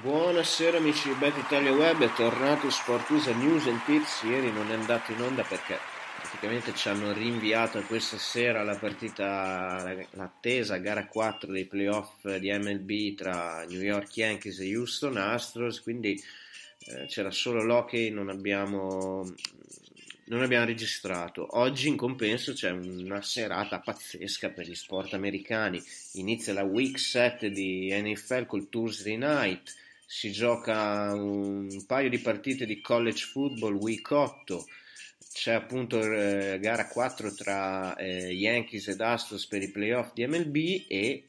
Buonasera amici di Bet Italia Web, è tornato Sportusa News and Tips, ieri non è andato in onda perché praticamente ci hanno rinviato questa sera la partita, l'attesa gara 4 dei playoff di MLB tra New York Yankees e Houston Astros, quindi eh, c'era solo l'hockey, non abbiamo non abbiamo registrato. Oggi in compenso c'è una serata pazzesca per gli sport americani. Inizia la week 7 di NFL col Tuesday night. Si gioca un paio di partite di college football week 8. C'è appunto eh, gara 4 tra eh, Yankees ed Astros per i playoff di MLB e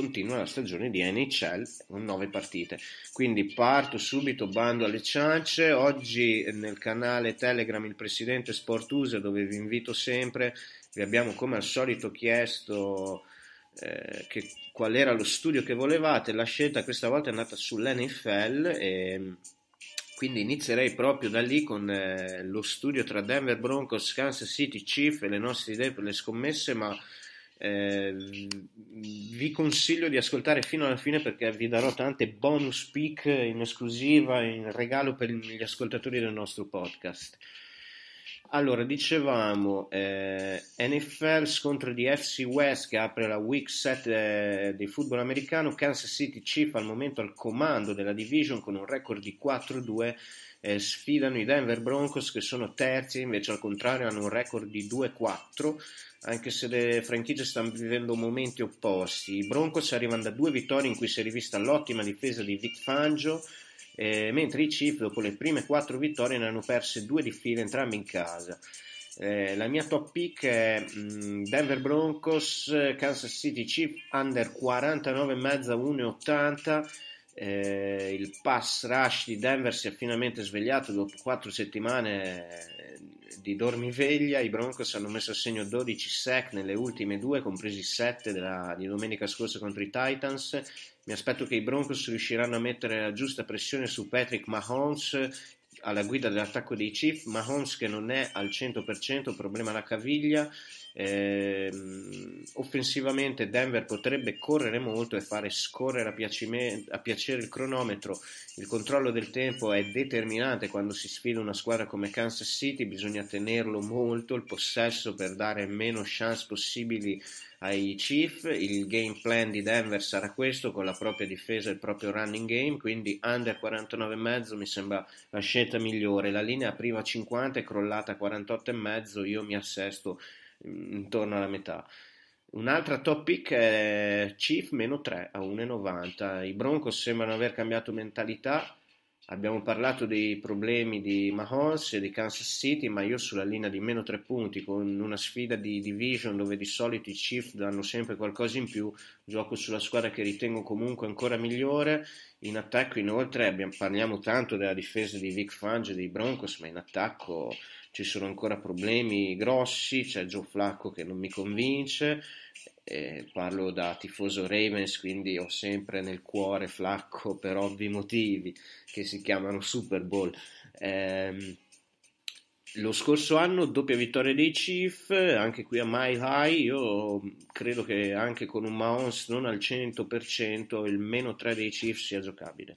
continua la stagione di NHL con 9 partite. Quindi parto subito, bando alle ciance. Oggi nel canale Telegram il presidente Sportuse, dove vi invito sempre, vi abbiamo come al solito chiesto eh, che, qual era lo studio che volevate. La scelta questa volta è andata sull'NFL e ehm, quindi inizierei proprio da lì con eh, lo studio tra Denver Broncos, Kansas City Chief e le nostre idee per le scommesse, ma eh, vi consiglio di ascoltare fino alla fine perché vi darò tante bonus pick in esclusiva, in regalo per gli ascoltatori del nostro podcast. Allora, dicevamo eh, NFL scontro di FC West che apre la week 7 eh, di football americano, Kansas City Chief al momento al comando della division con un record di 4-2, eh, sfidano i Denver Broncos che sono terzi, invece al contrario hanno un record di 2-4 anche se le franchigie stanno vivendo momenti opposti. I Broncos arrivano da due vittorie in cui si è rivista l'ottima difesa di Vic Fangio, eh, mentre i Chiefs dopo le prime quattro vittorie ne hanno perse due di fila, entrambe in casa. Eh, la mia top pick è mh, mm, Denver Broncos, Kansas City Chiefs under 49,5 1,80. Eh, il pass rush di Denver si è finalmente svegliato dopo quattro settimane di dormiveglia, i Broncos hanno messo a segno 12 sec nelle ultime due, compresi 7 della, di domenica scorsa contro i Titans. Mi aspetto che i Broncos riusciranno a mettere la giusta pressione su Patrick Mahomes alla guida dell'attacco dei Chiefs. Mahomes che non è al 100%, problema alla caviglia eh, offensivamente Denver potrebbe correre molto e fare scorrere a, piacime, a, piacere il cronometro. Il controllo del tempo è determinante quando si sfida una squadra come Kansas City, bisogna tenerlo molto, il possesso per dare meno chance possibili ai Chief. Il game plan di Denver sarà questo con la propria difesa e il proprio running game, quindi under 49,5 mi sembra la scelta migliore. La linea prima 50 è crollata a 48,5, io mi assesto Mm, intorno alla metà. Un'altra top pick è Chief meno 3 a 1,90. I Broncos sembrano aver cambiato mentalità. Abbiamo parlato dei problemi di Mahomes e di Kansas City, ma io sulla linea di meno 3 punti con una sfida di division dove di solito i Chief danno sempre qualcosa in più, gioco sulla squadra che ritengo comunque ancora migliore. In attacco inoltre abbiamo, parliamo tanto della difesa di Vic Fange e dei Broncos, ma in attacco ci sono ancora problemi grossi, c'è Joe Flacco che non mi convince, eh, parlo da tifoso Ravens, quindi ho sempre nel cuore Flacco per ovvi motivi che si chiamano Super Bowl. Eh, lo scorso anno doppia vittoria dei Chief, anche qui a My High, io credo che anche con un Mahomes non al 100% il meno 3 dei Chief sia giocabile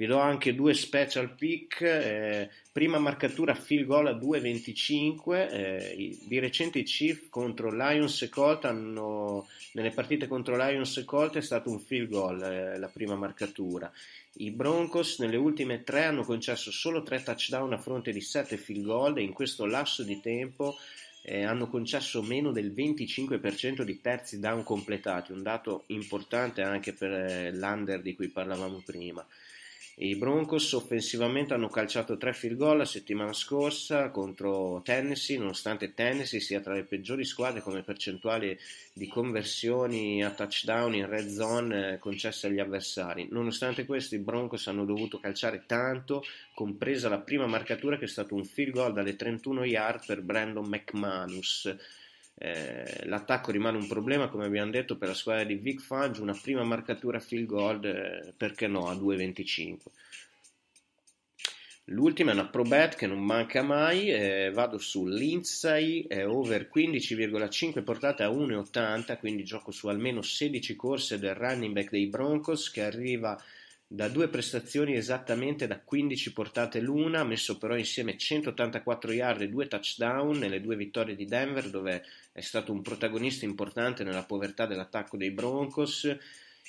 vi do anche due special pick, eh, prima marcatura field goal a 2.25, eh, di recente i Chief contro Lions e Colt hanno, nelle partite contro Lions e Colt è stato un field goal eh, la prima marcatura, i Broncos nelle ultime tre hanno concesso solo tre touchdown a fronte di sette field goal e in questo lasso di tempo eh, hanno concesso meno del 25% di terzi down completati, un dato importante anche per eh, l'under di cui parlavamo prima. I Broncos offensivamente hanno calciato tre field goal la settimana scorsa contro Tennessee, nonostante Tennessee sia tra le peggiori squadre come percentuale di conversioni a touchdown in red zone eh, concesse agli avversari. Nonostante questo, i Broncos hanno dovuto calciare tanto, compresa la prima marcatura che è stato un field goal dalle 31 yard per Brandon McManus eh, l'attacco rimane un problema, come abbiamo detto, per la squadra di Vic Fudge, una prima marcatura field goal, eh, perché no, a 2.25. L'ultima è una pro bet che non manca mai, eh, vado su Lindsay, è over 15,5 portata a 1,80, quindi gioco su almeno 16 corse del running back dei Broncos che arriva da due prestazioni esattamente da 15 portate l'una, ha messo però insieme 184 yard e due touchdown nelle due vittorie di Denver, dove è stato un protagonista importante nella povertà dell'attacco dei Broncos.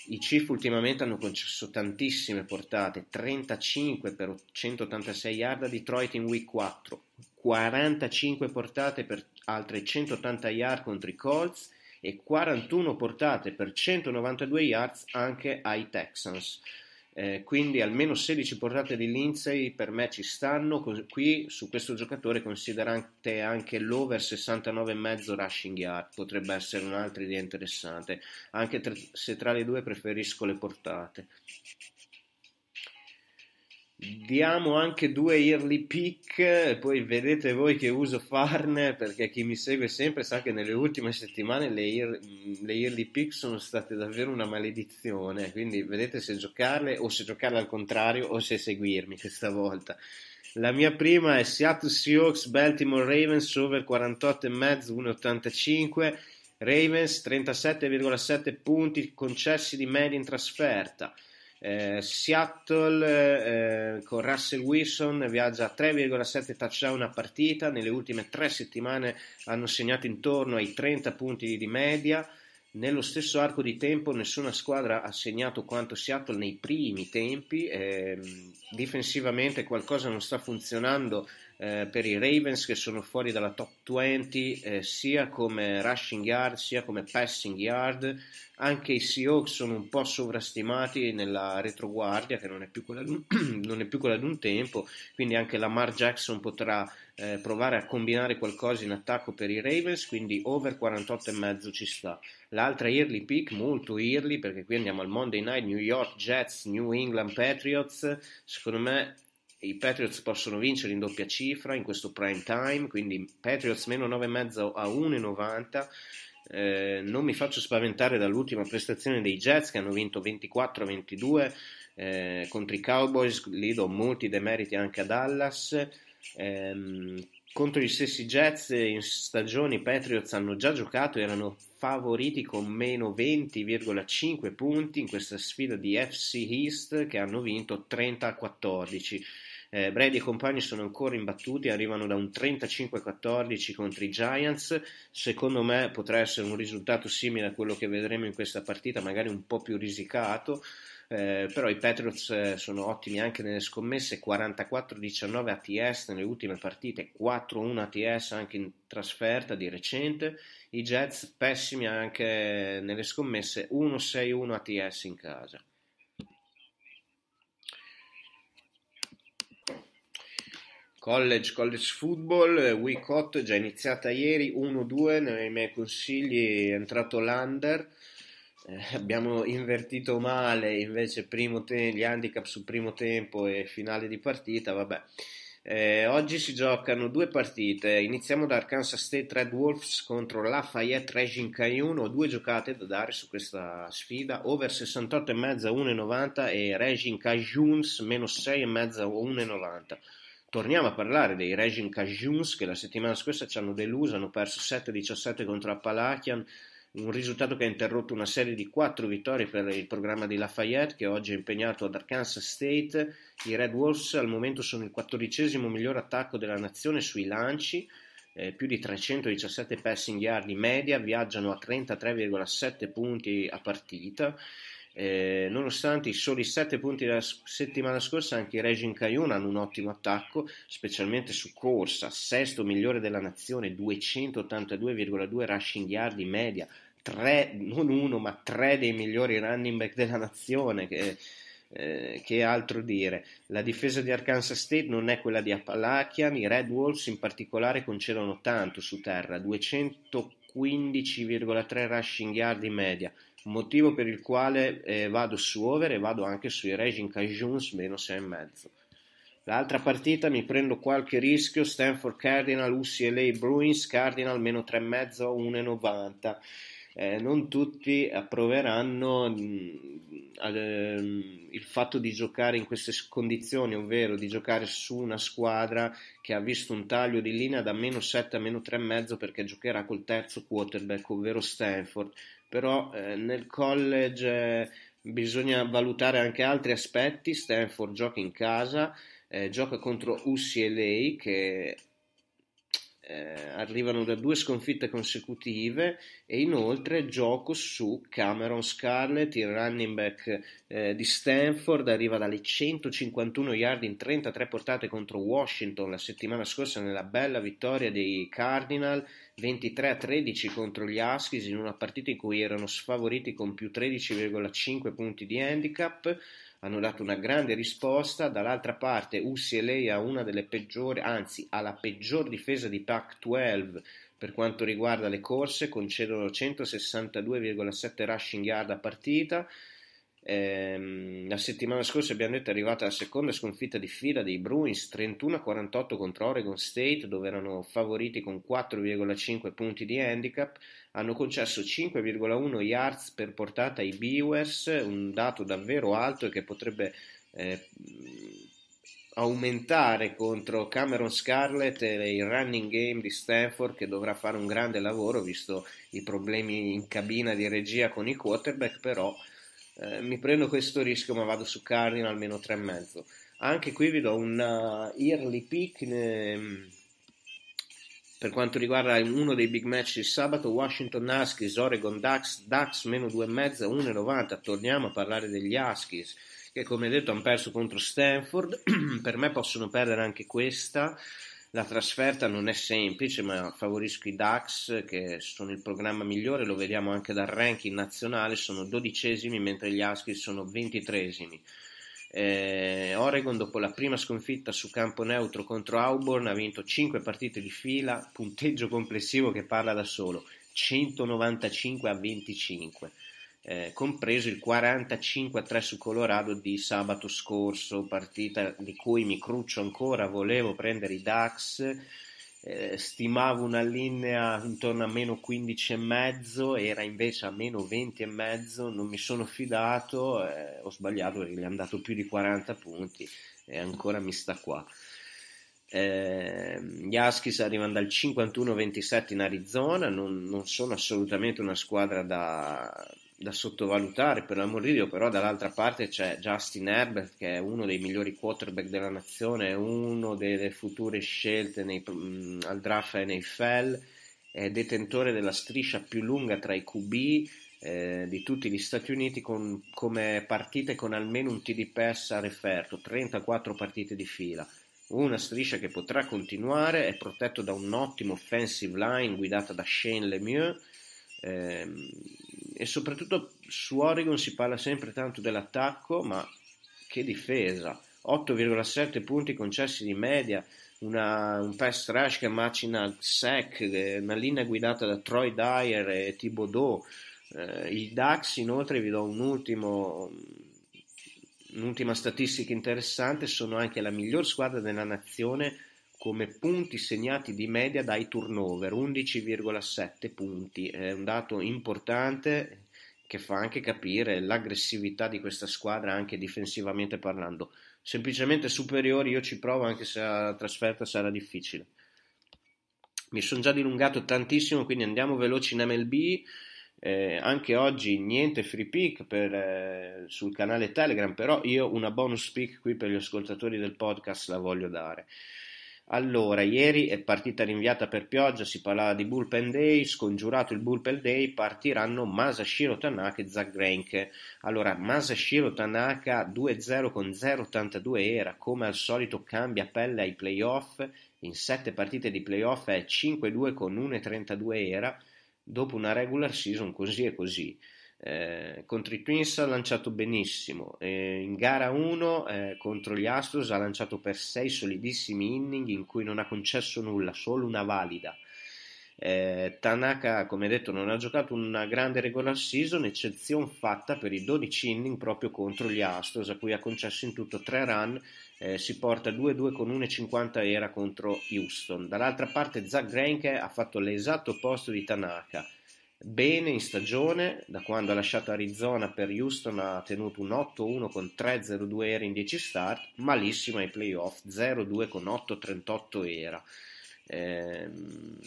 I Chief ultimamente hanno concesso tantissime portate, 35 per 186 yard a Detroit in week 4, 45 portate per altre 180 yard contro i Colts e 41 portate per 192 yards anche ai Texans. Eh, quindi almeno 16 portate di Lindsay per me ci stanno. Qui su questo giocatore considerate anche l'over 69,5 rushing yard, potrebbe essere un'altra idea interessante, anche tra, se tra le due preferisco le portate. Diamo anche due early pick, poi vedete voi che uso farne perché chi mi segue sempre sa che nelle ultime settimane le, ear, le early pick sono state davvero una maledizione, quindi vedete se giocarle o se giocarle al contrario o se seguirmi questa volta. La mia prima è Seattle Seahawks Baltimore Ravens over 48,5 1,85. Ravens 37,7 punti concessi di media in trasferta. Eh, Seattle eh, con Russell Wilson viaggia a 3,7 touchdown a partita, nelle ultime tre settimane hanno segnato intorno ai 30 punti di media, nello stesso arco di tempo nessuna squadra ha segnato quanto Seattle nei primi tempi, eh, difensivamente qualcosa non sta funzionando eh, per i Ravens che sono fuori dalla top 20 eh, sia come rushing yard sia come passing yard, anche i Seahawks sono un po' sovrastimati nella retroguardia che non è più quella di un, più quella di un tempo, quindi anche Lamar Jackson potrà eh, provare a combinare qualcosa in attacco per i Ravens, quindi over 48,5 ci sta. L'altra early pick, molto early, perché qui andiamo al Monday Night, New York Jets, New England Patriots, secondo me i Patriots possono vincere in doppia cifra in questo prime time, quindi Patriots meno 9,5 a 1,90. Eh, non mi faccio spaventare dall'ultima prestazione dei Jets che hanno vinto 24-22 eh, contro i Cowboys, lì do molti demeriti anche a Dallas Ehm, contro gli stessi Jets in stagione i Patriots hanno già giocato, erano favoriti con meno 20,5 punti in questa sfida di FC East che hanno vinto 30-14. a Eh, Brady e compagni sono ancora imbattuti, arrivano da un 35-14 a contro i Giants. Secondo me potrà essere un risultato simile a quello che vedremo in questa partita, magari un po' più risicato. Eh, però i Patriots eh, sono ottimi anche nelle scommesse, 44-19 ATS nelle ultime partite, 4-1 ATS anche in trasferta di recente, i Jets pessimi anche nelle scommesse, 1-6-1 ATS in casa. College, college football, eh, week 8 già iniziata ieri, 1-2, nei miei consigli è entrato l'under, eh, abbiamo invertito male invece te- gli handicap su primo tempo e finale di partita, vabbè. Eh, oggi si giocano due partite, iniziamo da Arkansas State Red Wolves contro Lafayette Regin Ho due giocate da dare su questa sfida, over 68,5 1,90 e Regin Cajuns meno 6,5 1,90. Torniamo a parlare dei Regin Cajuns che la settimana scorsa ci hanno deluso, hanno perso 7-17 contro Appalachian, un risultato che ha interrotto una serie di quattro vittorie per il programma di Lafayette che oggi è impegnato ad Arkansas State. I Red Wolves al momento sono il quattordicesimo miglior attacco della nazione sui lanci, eh, più di 317 passing yard in media, viaggiano a 33,7 punti a partita eh, nonostante i soli 7 punti della settimana scorsa, anche i Regin Caion hanno un ottimo attacco, specialmente su corsa, sesto migliore della nazione, 282,2 rushing yard in media, tre, non uno ma tre dei migliori running back della nazione. Che, eh, che altro dire? La difesa di Arkansas State non è quella di Appalachian, i Red Wolves in particolare concedono tanto su terra, 215,3 rushing yard in media, motivo per il quale eh, vado su over e vado anche sui Raging Cajuns meno 6,5. L'altra partita mi prendo qualche rischio, Stanford Cardinal, UCLA Bruins, Cardinal meno 3,5, 1,90. Eh, non tutti approveranno mh, mm, ad, ehm, il fatto di giocare in queste condizioni, ovvero di giocare su una squadra che ha visto un taglio di linea da meno 7 a meno 3,5 perché giocherà col terzo quarterback, ovvero Stanford, però eh, nel college eh, bisogna valutare anche altri aspetti. Stanford gioca in casa, eh, gioca contro UCLA che eh, arrivano da due sconfitte consecutive e inoltre gioco su Cameron Scarlett, il running back eh, di Stanford, arriva dalle 151 yard in 33 portate contro Washington la settimana scorsa nella bella vittoria dei Cardinal 23 a 13 contro gli Huskies in una partita in cui erano sfavoriti con più 13,5 punti di handicap hanno dato una grande risposta, dall'altra parte UCLA ha una delle peggiori, anzi ha la peggior difesa di Pac-12 per quanto riguarda le corse, concedono 162,7 rushing yard a partita, Ehm, la settimana scorsa abbiamo detto è arrivata la seconda sconfitta di fila dei Bruins 31-48 contro Oregon State dove erano favoriti con 4,5 punti di handicap hanno concesso 5,1 yards per portata ai Beavers un dato davvero alto e che potrebbe eh, aumentare contro Cameron Scarlett e il running game di Stanford che dovrà fare un grande lavoro visto i problemi in cabina di regia con i quarterback però eh, mi prendo questo rischio ma vado su Cardinal almeno 3,5. Anche qui vi do un eh, early pick ne... Ehm, per quanto riguarda uno dei big match di sabato, Washington Huskies, Oregon Ducks, Ducks meno 2,5, 1,90. Torniamo a parlare degli Huskies che come detto hanno perso contro Stanford, per me possono perdere anche questa la trasferta non è semplice, ma favorisco i DAX che sono il programma migliore, lo vediamo anche dal ranking nazionale, sono dodicesimi mentre gli ASCII sono ventitresimi. Eh, Oregon dopo la prima sconfitta su campo neutro contro Auburn ha vinto 5 partite di fila, punteggio complessivo che parla da solo, 195 a 25 eh, compreso il 45-3 su Colorado di sabato scorso, partita di cui mi cruccio ancora, volevo prendere i DAX, eh, stimavo una linea intorno a meno 15,5, era invece a meno 20,5, non mi sono fidato, eh, ho sbagliato, gli è andato più di 40 punti e ancora mi sta qua. Eh, gli Huskies arrivano dal 51-27 in Arizona, non, non, sono assolutamente una squadra da, da sottovalutare per l'amor di Dio, però dall'altra parte c'è Justin Herbert che è uno dei migliori quarterback della nazione, uno delle future scelte nei, mm, al draft NFL, è detentore della striscia più lunga tra i QB eh, di tutti gli Stati Uniti con, come partite con almeno un TD pass a referto, 34 partite di fila. Una striscia che potrà continuare, è protetto da un ottimo offensive line guidata da Shane Lemieux. Eh, e soprattutto su Oregon si parla sempre tanto dell'attacco, ma che difesa. 8,7 punti concessi di media, una, un pass rush che macina il sec, eh, una linea guidata da Troy Dyer e Thibodeau. Eh, il DAX inoltre vi do un ultimo, un'ultima statistica interessante, sono anche la miglior squadra della nazione come punti segnati di media dai turnover, 11,7 punti, è un dato importante che fa anche capire l'aggressività di questa squadra anche difensivamente parlando. Semplicemente superiori io ci provo anche se la trasferta sarà difficile. Mi sono già dilungato tantissimo, quindi andiamo veloci in MLB. Eh, anche oggi niente free pick per, eh, sul canale Telegram, però io una bonus pick qui per gli ascoltatori del podcast la voglio dare. Allora, ieri è partita rinviata per pioggia, si parlava di bullpen day, scongiurato il bullpen day, partiranno Masashiro Tanaka e Zach Greinke. Allora, Masashiro Tanaka 2-0 con 0-82 era, come al solito cambia pelle ai playoff, in 7 partite di playoff è 5-2 con 1-32 era, dopo una regular season così e così. Eh, contro i Twins ha lanciato benissimo, eh, in gara 1 eh, contro gli Astros ha lanciato per 6 solidissimi inning in cui non ha concesso nulla, solo una valida. Eh, Tanaka, come detto, non ha giocato una grande regular season, eccezione fatta per i 12 inning proprio contro gli Astros, a cui ha concesso in tutto 3 run, eh, si porta 2-2 con 1,50 era contro Houston. Dall'altra parte Zach Greinke ha fatto l'esatto opposto di Tanaka, bene in stagione, da quando ha lasciato Arizona per Houston ha tenuto un 8-1 con 3-0-2 era in 10 start, malissimo ai playoff, 0-2 con 8-38 era. Ehm,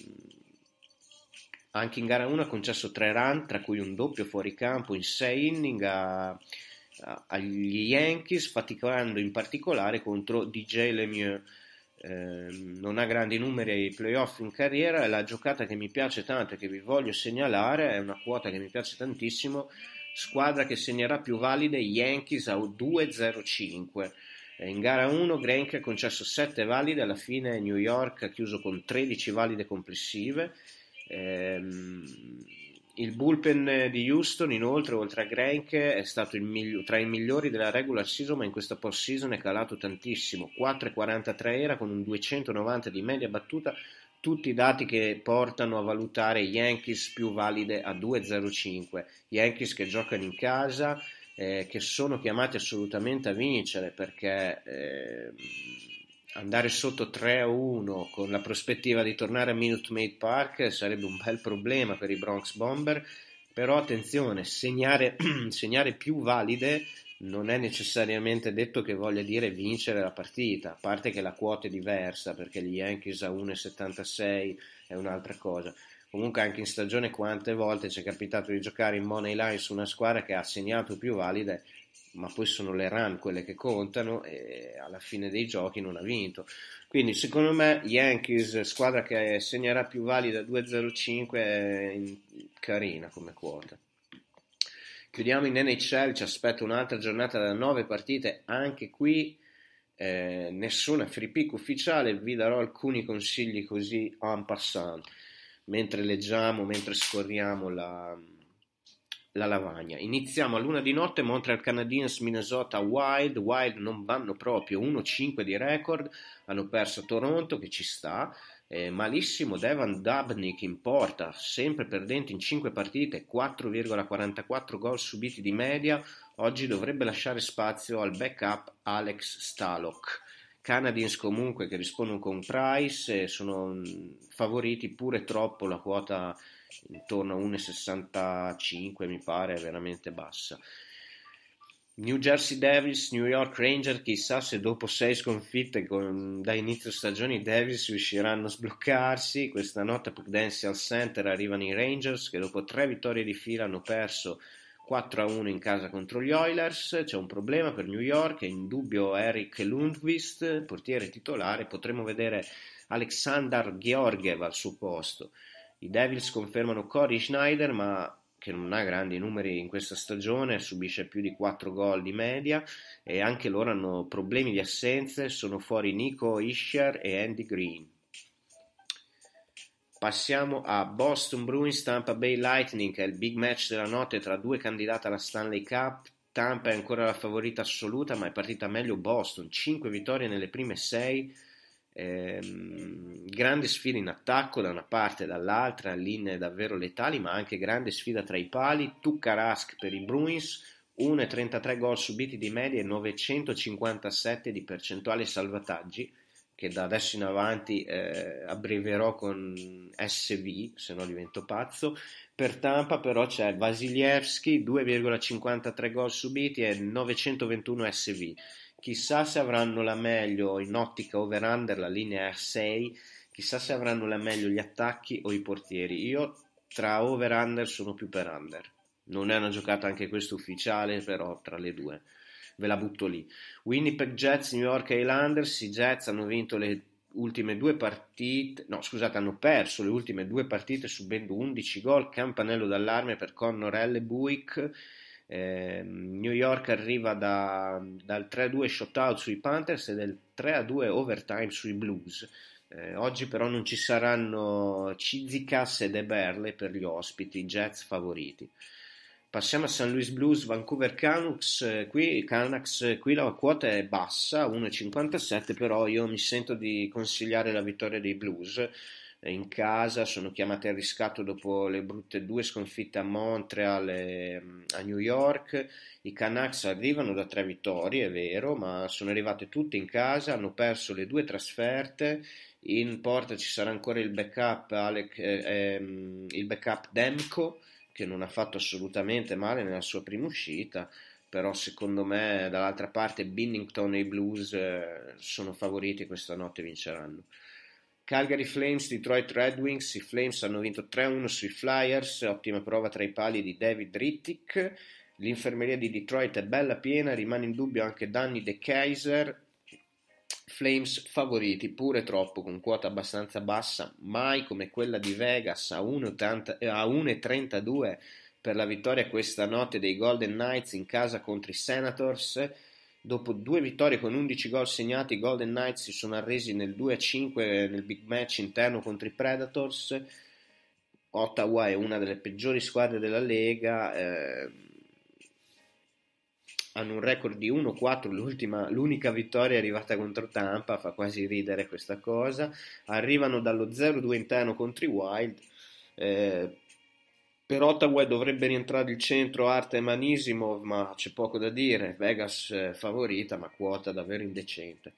anche in gara 1 ha concesso 3 run, tra cui un doppio fuori campo in 6 inning a, a, agli Yankees, faticando in particolare contro DJ Lemieux. Ehm, non ha grandi numeri ai playoff in carriera e la giocata che mi piace tanto e che vi voglio segnalare è una quota che mi piace tantissimo squadra che segnerà più valide Yankees a 2-0-5 in gara 1 Grank ha concesso 7 valide alla fine New York ha chiuso con 13 valide complessive ehm, il bullpen di Houston, inoltre, oltre a Grank, è stato migli- tra i migliori della regular season, ma in questa postseason è calato tantissimo. 4,43 era con un 290 di media battuta, tutti i dati che portano a valutare Yankees più valide a 2,05. Yankees che giocano in casa, eh, che sono chiamati assolutamente a vincere perché... Eh, andare sotto 3-1 con la prospettiva di tornare a Minute Maid Park sarebbe un bel problema per i Bronx Bomber, però attenzione, segnare, segnare più valide non è necessariamente detto che voglia dire vincere la partita, a parte che la quota è diversa perché gli Yankees a 1,76 è un'altra cosa. Comunque anche in stagione quante volte ci è capitato di giocare in money line su una squadra che ha segnato più valide ma poi sono le run quelle che contano e alla fine dei giochi non ha vinto. Quindi secondo me Yankees, squadra che segnerà più valida 2-0-5, è carina come quota. Chiudiamo in NHL, ci aspetta un'altra giornata da 9 partite, anche qui eh, nessuna free pick ufficiale, vi darò alcuni consigli così en passant, mentre leggiamo, mentre scorriamo la, la lavagna. Iniziamo a luna di notte, Montreal Canadiens, Minnesota, Wild, Wild non vanno proprio, 1-5 di record, hanno perso Toronto che ci sta, eh, malissimo Devan Dubnik in porta, sempre perdente in 5 partite, 4,44 gol subiti di media, oggi dovrebbe lasciare spazio al backup Alex Stalock. Canadiens comunque che rispondono con Price, eh, sono mm, favoriti pure troppo la quota intorno a 1,65 mi pare, veramente bassa. New Jersey Devils, New York Ranger, chissà se dopo sei sconfitte con, da inizio stagione i Devils riusciranno a sbloccarsi. Questa notte a Prudential Center arrivano i Rangers che dopo tre vittorie di fila hanno perso 4-1 in casa contro gli Oilers. C'è un problema per New York, è in dubbio Eric Lundqvist, portiere titolare. Potremmo vedere Alexander Georgiev al suo posto. I Devils confermano Corey Schneider, ma che non ha grandi numeri in questa stagione, subisce più di 4 gol di media e anche loro hanno problemi di assenze, sono fuori Nico Isher e Andy Green. Passiamo a Boston Bruins Tampa Bay Lightning, che è il big match della notte tra due candidate alla Stanley Cup. Tampa è ancora la favorita assoluta, ma è partita meglio Boston, 5 vittorie nelle prime 6 Ehm, grande sfida in attacco da una parte e dall'altra, linee davvero letali, ma anche grande sfida tra i pali. Tukarask per i Bruins, 1,33 gol subiti di media e 957 di percentuale salvataggi, che da adesso in avanti eh, abbreverò con SV, se no divento pazzo. Per Tampa però c'è Vasilievski, 2,53 gol subiti e 921 SV chissà se avranno la meglio in ottica over-under la linea a 6, chissà se avranno la meglio gli attacchi o i portieri. Io tra over-under sono più per under. Non è una giocata anche questa ufficiale, però tra le due ve la butto lì. Winnipeg Jets, New York Islanders, i Jets hanno vinto le ultime due partite, no scusate, hanno perso le ultime due partite subendo 11 gol, campanello d'allarme per Connor L. Buick eh, New York arriva da, dal 3-2 shutout sui Panthers e del 3-2 overtime sui Blues. Eh, oggi però non ci saranno Cizicas e De Berle per gli ospiti, Jets favoriti. Passiamo a San Luis Blues, Vancouver Canucks, eh, qui, Canucks, eh, qui la quota è bassa, 1,57, però io mi sento di consigliare la vittoria dei Blues eh, in casa, sono chiamate a riscatto dopo le brutte due sconfitte a Montreal e mm, a New York. I Canucks arrivano da tre vittorie, è vero, ma sono arrivate tutte in casa, hanno perso le due trasferte. In porta ci sarà ancora il backup, Alec, eh, ehm, il backup Demko, che non ha fatto assolutamente male nella sua prima uscita però secondo me dall'altra parte Binnington e i Blues eh, sono favoriti e questa notte vinceranno. Calgary Flames, Detroit Red Wings, i Flames hanno vinto 3-1 sui Flyers, ottima prova tra i pali di David Rittick, l'infermeria di Detroit è bella piena, rimane in dubbio anche Danny De Kaiser, Flames favoriti pure troppo con quota abbastanza bassa, mai come quella di Vegas a 1,32 eh, per la vittoria questa notte dei Golden Knights in casa contro i Senators Dopo due vittorie con 11 gol segnati, i Golden Knights si sono arresi nel 2-5 nel big match interno contro i Predators. Ottawa è una delle peggiori squadre della Lega. Eh, hanno un record di 1-4, l'unica vittoria è arrivata contro Tampa, fa quasi ridere questa cosa. Arrivano dallo 0-2 interno contro i Wild. Eh, per Ottawa dovrebbe rientrare il centro Artem Anisimov, ma c'è poco da dire. Vegas eh, favorita, ma quota davvero indecente.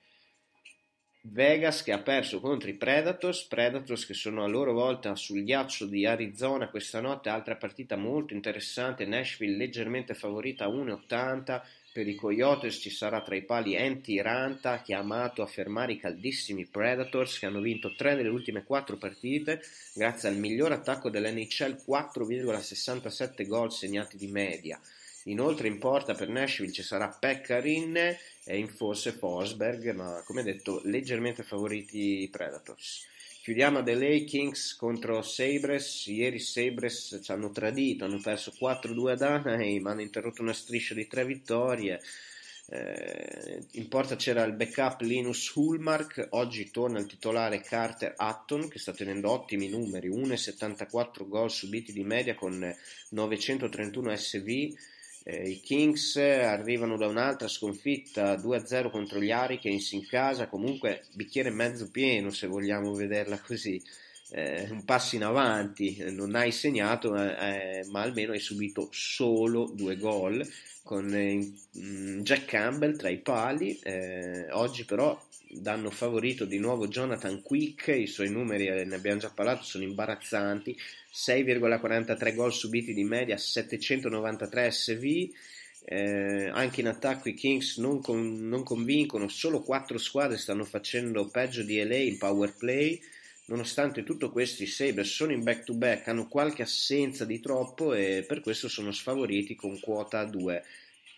Vegas che ha perso contro i Predators, Predators che sono a loro volta sul ghiaccio di Arizona questa notte, altra partita molto interessante, Nashville leggermente favorita a 1,80, per i Coyotes ci sarà tra i pali Enti Ranta chiamato a fermare i caldissimi Predators che hanno vinto tre delle ultime quattro partite grazie al miglior attacco dell'NHL 4,67 gol segnati di media. Inoltre in porta per Nashville ci sarà Pekkarin e in forse Forsberg, ma come detto leggermente favoriti i Predators. Chiudiamo ad LA Kings contro Sabres. Ieri Sabres ci hanno tradito, hanno perso 4-2 ad Anaheim, hanno interrotto una striscia di tre vittorie. Eh, in porta c'era il backup Linus Hulmark, oggi torna il titolare Carter Hutton che sta tenendo ottimi numeri, 1,74 gol subiti di media con 931 SV eh, I Kings arrivano da un'altra sconfitta 2-0 contro gli Hurricanes in casa, comunque bicchiere mezzo pieno se vogliamo vederla così. Eh, un passo in avanti, eh, non hai segnato, eh, ma almeno hai subito solo due gol con eh, mm, Jack Campbell tra i pali. Eh, oggi però danno favorito di nuovo Jonathan Quick, i suoi numeri eh, ne abbiamo già parlato, sono imbarazzanti, 6,43 gol subiti di media, 793 SV, eh, anche in attacco i Kings non, con, non, convincono, solo 4 squadre stanno facendo peggio di LA in power play, nonostante tutto questo i Sabres sono in back to back, hanno qualche assenza di troppo e per questo sono sfavoriti con quota 2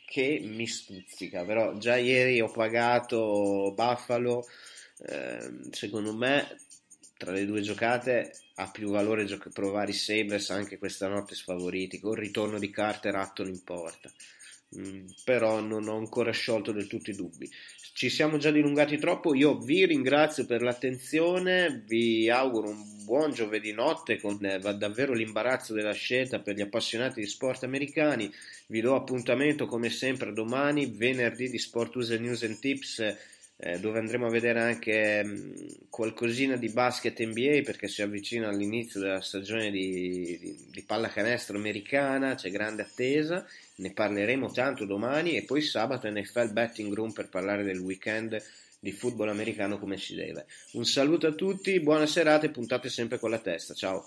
che mi stuzzica, però già ieri ho pagato Buffalo, eh, secondo me tra le due giocate ha più valore gioca- provare i Sabres anche questa notte sfavoriti, con il ritorno di Carter Atton in porta. Mm, però non ho ancora sciolto del tutto i dubbi. Ci siamo già dilungati troppo, io vi ringrazio per l'attenzione, vi auguro un buon giovedì notte con eh, davvero l'imbarazzo della scelta per gli appassionati di sport americani, vi do appuntamento come sempre domani, venerdì di Sport User News and Tips eh, dove andremo a vedere anche mm, qualcosina di basket NBA perché si avvicina all'inizio della stagione di, di, di pallacanestro americana, c'è grande attesa, ne parleremo tanto domani e poi sabato NFL Betting Room per parlare del weekend di football americano come si deve. Un saluto a tutti, buona serata e puntate sempre con la testa, ciao!